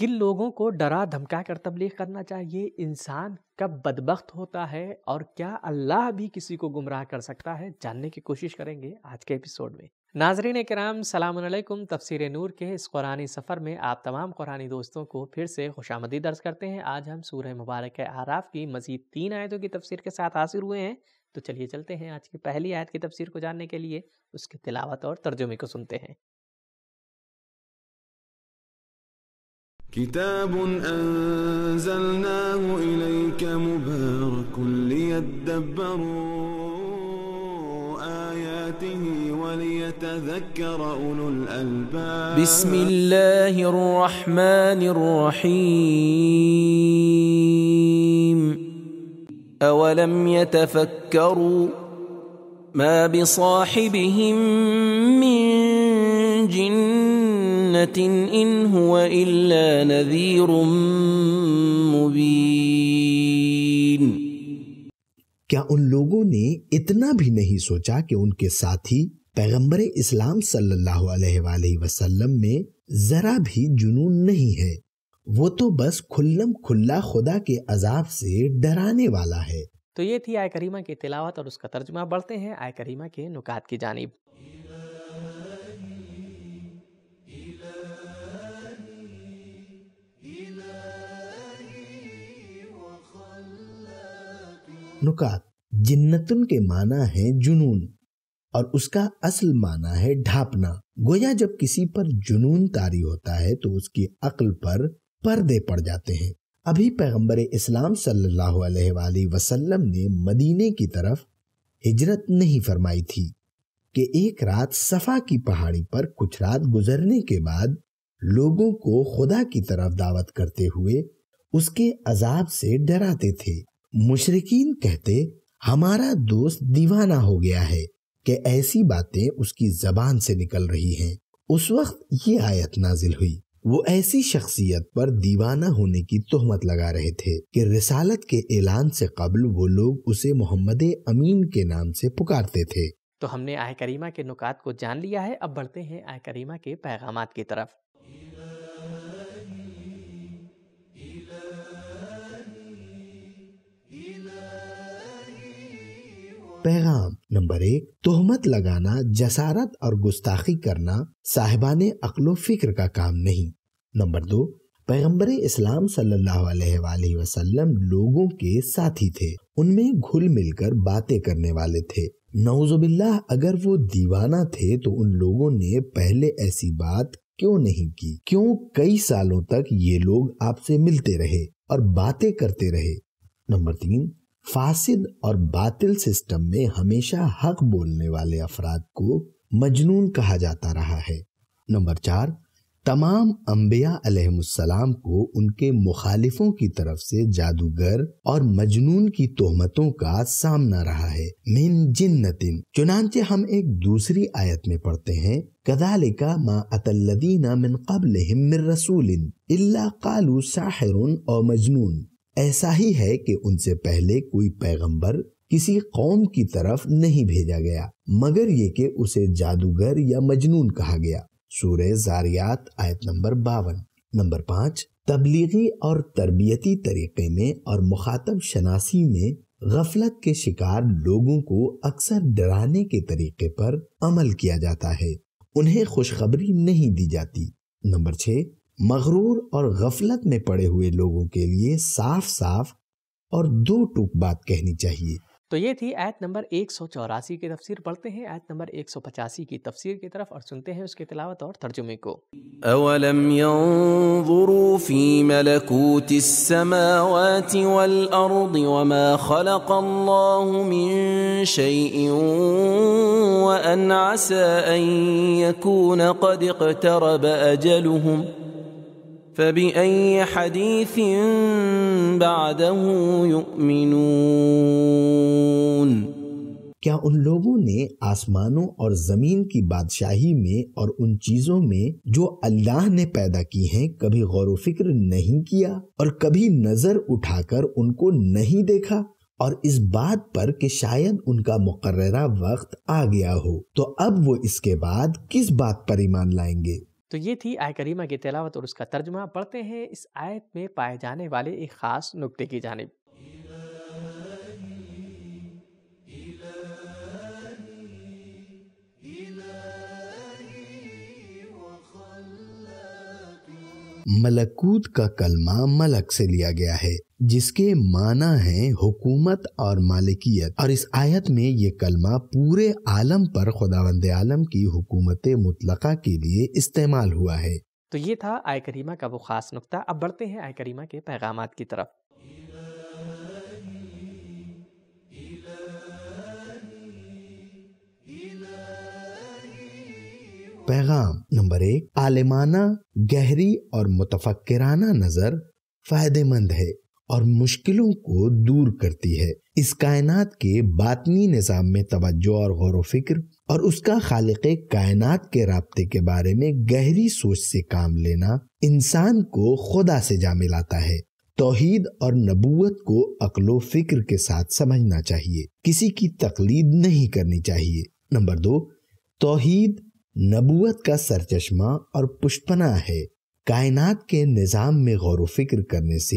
किन लोगों को डरा धमका कर तबलीग करना चाहिए इंसान कब बदबخت होता है और क्या अल्लाह भी किसी को गुमराह कर सकता है जानने की कोशिश करेंगे आज के एपिसोड में नाजरीन कराम सलामकुम तफसर नूर के इस कुरानी सफ़र में आप तमाम कुरानी दोस्तों को फिर से खुश आमदी दर्ज करते हैं आज हम सूर्य मुबारक आराफ की मजीद तीन आयतों की तफसीर के साथ हासिल हुए हैं तो चलिए चलते हैं आज की पहली आयत की तफसीर को जानने के लिए उसके तिलावत और तर्जुमे को सुनते हैं كتاب أنزلناه إليك مبارك ليدبروا آياته وليتذكر أولو الألباب بسم الله الرحمن الرحيم أولم يتفكروا ما بصاحبهم من جن إن هو إلا نذير مبين क्या उन लोगों ने इतना भी नहीं सोचा कि उनके साथी पैगंबर इस्लाम सल्लल्लाहु अलैहि वसल्लम में जरा भी जुनून नहीं है वो तो बस खुल्लम खुल्ला खुदा के अजाब से डराने वाला है तो ये थी आय करीमा की तिलावत और उसका तर्जुमा बढ़ते हैं आय करीमा के नुकात की जानब नुकात जिन्नतुन के माना है जुनून और उसका असल माना है ढापना गोया जब किसी पर जुनून तारी होता है तो उसकी अक्ल पर पर्दे पड़ जाते हैं अभी पैगम्बर इस्लाम सल्लल्लाहु अलैहि वसल्लम ने मदीने की तरफ हिजरत नहीं फरमाई थी कि एक रात सफ़ा की पहाड़ी पर कुछ रात गुजरने के बाद लोगों को खुदा की तरफ दावत करते हुए उसके अजाब से डराते थे मुशरकिन कहते हमारा दोस्त दीवाना हो गया है कि ऐसी बातें उसकी जबान से निकल रही हैं उस वक्त ये आयत नाजिल हुई वो ऐसी शख्सियत पर दीवाना होने की तोहमत लगा रहे थे कि रिसालत के ऐलान से कबल वो लोग उसे मोहम्मद अमीन के नाम से पुकारते थे तो हमने आय करीमा के नुकात को जान लिया है अब बढ़ते हैं आय करीमा के पैगाम की तरफ पैगाम नंबर एक तोहमत लगाना जसारत और गुस्ताखी करना साहिबान अकलो फिक्र का काम नहीं नंबर दो पैगम्बर इस्लाम सल्लल्लाहु अलैहि वसल्लम लोगों के साथी थे उनमें घुल मिलकर बातें करने वाले थे नवजुबिल्ला अगर वो दीवाना थे तो उन लोगों ने पहले ऐसी बात क्यों नहीं की क्यों कई सालों तक ये लोग आपसे मिलते रहे और बातें करते रहे नंबर तीन फासिद और बातिल सिस्टम में हमेशा हक बोलने वाले अफराद को मजनून कहा जाता रहा है नंबर चार तमाम अम्बिया को उनके मुखालिफों की तरफ से जादूगर और मजनून की तोहमतों का सामना रहा है मिन जिन्नतिन चुनाचे हम एक दूसरी आयत में पढ़ते हैं कदालिका मा अतल्लदीना मिन कबल रसूल इल्ला कालू साहिरुन और मजनून ऐसा ही है कि उनसे पहले कोई पैगंबर किसी कौम की तरफ नहीं भेजा गया मगर ये के उसे जादूगर या मजनून कहा गया सूर्य जारियात आयत नंबर बावन नंबर पाँच तबलीगी और तरबियती तरीके में और मुखातब शनासी में गफलत के शिकार लोगों को अक्सर डराने के तरीके पर अमल किया जाता है उन्हें खुशखबरी नहीं दी जाती नंबर छह मगरूर और गफलत में पड़े हुए लोगों के लिए साफ साफ और दो टूक बात कहनी चाहिए तो ये थी आयत नंबर एक सौ चौरासी की तफसर पढ़ते हैं आयत नंबर एक सौ पचासी की तफसर की तरफ और सुनते हैं उसके तलावत और तर्जुमे को अवलम ينظروا في ملكوت السماوات والأرض وما خلق الله من شيء وأن عسى أن يكون قد اقترب أجلهم ۖ فبأي حديث بعده يؤمنون क्या उन लोगों ने आसमानों और जमीन की बादशाही में और उन चीजों में जो अल्लाह ने पैदा की हैं कभी गौर फिक्र नहीं किया और कभी नजर उठाकर उनको नहीं देखा और इस बात पर कि शायद उनका मुकर्रा वक्त आ गया हो तो अब वो इसके बाद किस बात पर ईमान लाएंगे तो ये थी आय करीमा की तलावत और उसका तर्जुमा पढ़ते हैं इस आयत में पाए जाने वाले एक ख़ास नुक्ते की जानब मलकूत का कलमा मलक से लिया गया है जिसके माना है हुकूमत और मालिकियत और इस आयत में ये कलमा पूरे आलम पर खुदावंद आलम की हुकूमत मुतलका के लिए इस्तेमाल हुआ है तो ये था आय करीमा का वो खास नुकता अब बढ़ते हैं आय करीमा के पैगाम की तरफ पैगाम नंबर एक आलिमाना गहरी और मुतफक्राना नजर फायदेमंद है और मुश्किलों को दूर करती है इस कायनात के बातनी निज़ाम में तवज्जो और गौर फिक्र और उसका खालिक कायनात के रबते के बारे में गहरी सोच से काम लेना इंसान को खुदा से जा मिलाता है तोहीद और नबूवत को अकलो फिक्र के साथ समझना चाहिए किसी की तकलीद नहीं करनी चाहिए नंबर दो तोहीद नबूत का सरचश्मा और पुष्पना है कायनात के निज़ाम में गौर फिक्र करने से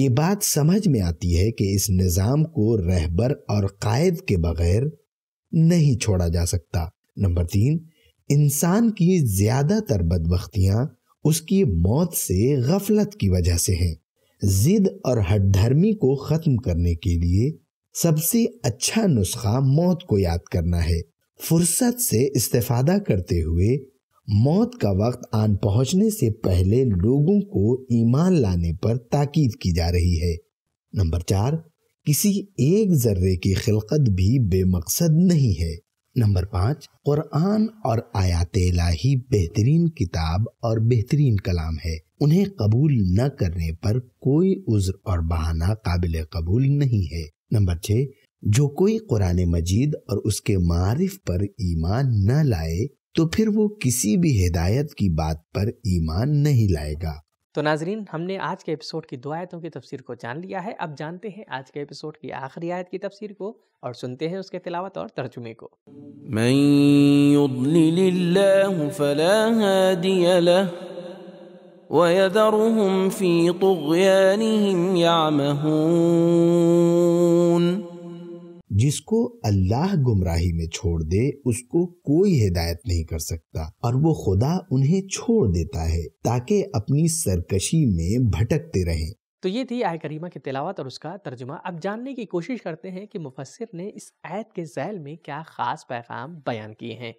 ये बात समझ में आती है कि इस निज़ाम को रहबर और कायद के बगैर नहीं छोड़ा जा सकता नंबर तीन इंसान की ज़्यादातर बदबख्तियाँ उसकी मौत से गफलत की वजह से हैं जिद और हटधर्मी को ख़त्म करने के लिए सबसे अच्छा नुस्खा मौत को याद करना है फुर्सत से इस्तेफादा करते हुए मौत का वक्त आन पहुंचने से पहले लोगों को ईमान लाने पर ताकीद की जा रही है नंबर चार किसी एक जर्रे की खिलकत भी बेमकसद नहीं है नंबर पाँच कुरान और आयात इलाही बेहतरीन किताब और बेहतरीन कलाम है उन्हें कबूल न करने पर कोई उज्र और बहाना काबिल कबूल नहीं है नंबर छः जो कोई कुरान मजीद और उसके मारिफ पर ईमान न लाए तो फिर वो किसी भी हिदायत की बात पर ईमान नहीं लाएगा तो नाजरीन हमने आज के एपिसोड की दो आयतों की तफसीर को जान लिया है अब जानते हैं आज के एपिसोड की आखिरी आयत की तफसीर को और सुनते हैं उसके तिलावत और तर्जुमे को जिसको अल्लाह गुमराही में छोड़ दे उसको कोई हिदायत नहीं कर सकता और वो खुदा उन्हें छोड़ देता है ताकि अपनी सरकशी में भटकते रहें तो ये थी आय करीमा की तिलावत और उसका तर्जुमा अब जानने की कोशिश करते हैं कि मुफसर ने इस आयत के जैल में क्या ख़ास पैगाम बयान किए हैं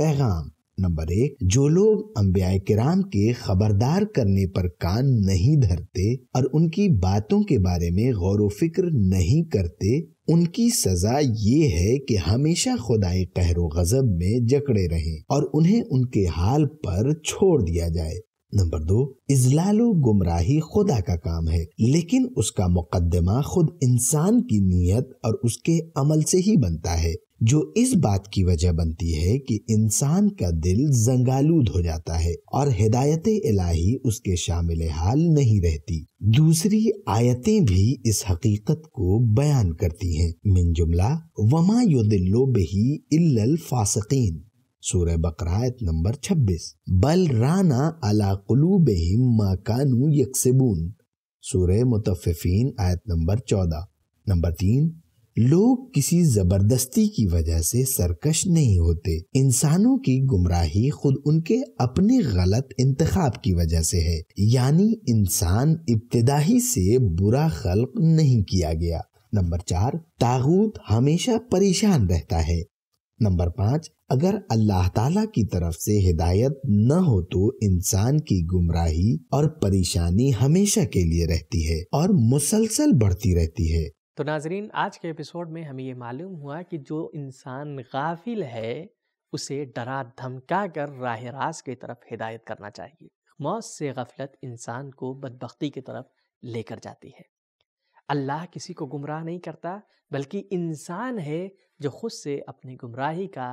पैगाम नंबर एक जो लोग अम्बिया कराम के खबरदार करने पर कान नहीं धरते और उनकी बातों के बारे में गौर फिक्र नहीं करते उनकी सजा ये है कि हमेशा खुदाई कहर गजब में जकड़े रहें और उन्हें उनके हाल पर छोड़ दिया जाए नंबर दो इजलालो गुमराही खुदा का काम है लेकिन उसका मुकदमा खुद इंसान की नीयत और उसके अमल से ही बनता है जो इस बात की वजह बनती है कि इंसान का दिल जंगालूद हो जाता है और हिदायत इलाही उसके शामिल हाल नहीं रहती दूसरी आयतें भी इस हकीकत को बयान करती हैं मिन जुमला वमा यो दिल्लो बही इल्लल फासकीन सूरह बकरायत नंबर 26 बल राना अला मा कानू यकसबून सूरह मुतफ़िफ़ीन आयत नंबर 14 नंबर तीन लोग किसी जबरदस्ती की वजह से सरकश नहीं होते इंसानों की गुमराही खुद उनके अपने गलत इंतखाब की वजह से है यानी इंसान इब्तदाही से बुरा खल्क नहीं किया गया नंबर चार तागूत हमेशा परेशान रहता है नंबर पाँच अगर अल्लाह ताला की तरफ से हिदायत न हो तो इंसान की गुमराही और परेशानी हमेशा के लिए रहती है और मुसलसल बढ़ती रहती है तो नाजरीन आज के एपिसोड में हमें ये मालूम हुआ कि जो इंसान गाफिल है उसे डरा धमका कर राह रास की तरफ हिदायत करना चाहिए मौत से गफलत इंसान को बदबख्ती की तरफ लेकर जाती है अल्लाह किसी को गुमराह नहीं करता बल्कि इंसान है जो खुद से अपनी गुमराही का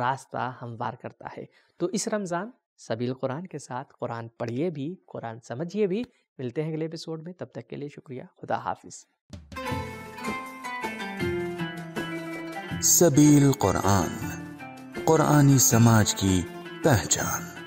रास्ता हमवार करता है तो इस रमज़ान सबील कुरान के साथ कुरान पढ़िए भी कुरान समझिए भी मिलते हैं अगले एपिसोड में तब तक के लिए शुक्रिया खुदा हाफिज़ सबील कुरान कुरानी समाज की पहचान